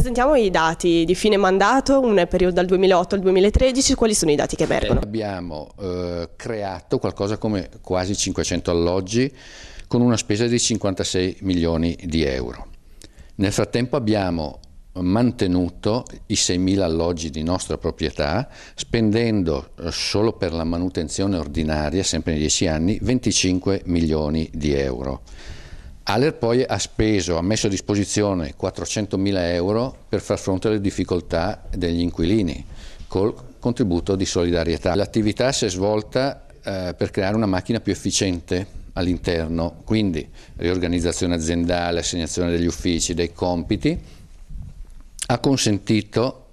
Presentiamo i dati di fine mandato, un periodo dal 2008 al 2013, quali sono i dati che emergono? Abbiamo eh, creato qualcosa come quasi 500 alloggi con una spesa di 56 milioni di euro. Nel frattempo abbiamo mantenuto i 6.000 alloggi di nostra proprietà spendendo eh, solo per la manutenzione ordinaria, sempre in 10 anni, 25 milioni di euro. Aller poi ha speso, ha messo a disposizione 400.000 euro per far fronte alle difficoltà degli inquilini col contributo di solidarietà. L'attività si è svolta eh, per creare una macchina più efficiente all'interno, quindi riorganizzazione aziendale, assegnazione degli uffici, dei compiti, ha consentito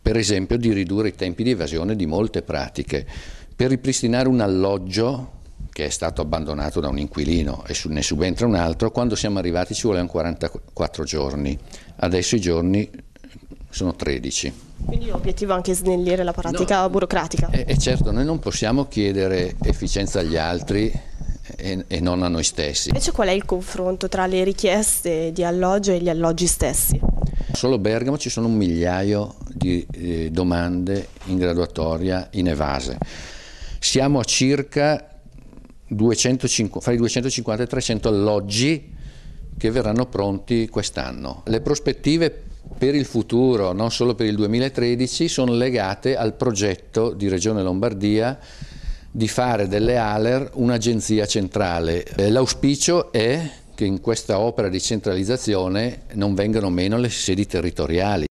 per esempio di ridurre i tempi di evasione di molte pratiche, per ripristinare un alloggio che è stato abbandonato da un inquilino e ne subentra un altro, quando siamo arrivati ci volevano 44 giorni, adesso i giorni eh, sono 13. Quindi l'obiettivo è anche snellire la pratica no, burocratica. E, e, certo, noi non possiamo chiedere efficienza agli altri e, e non a noi stessi. Invece qual è il confronto tra le richieste di alloggio e gli alloggi stessi? Solo Bergamo ci sono un migliaio di eh, domande in graduatoria in evase. Siamo a circa 250, fra i 250 e i 300 alloggi che verranno pronti quest'anno. Le prospettive per il futuro, non solo per il 2013, sono legate al progetto di Regione Lombardia di fare delle ALER un'agenzia centrale. Eh, l'auspicio è che in questa opera di centralizzazione non vengano meno le sedi territoriali.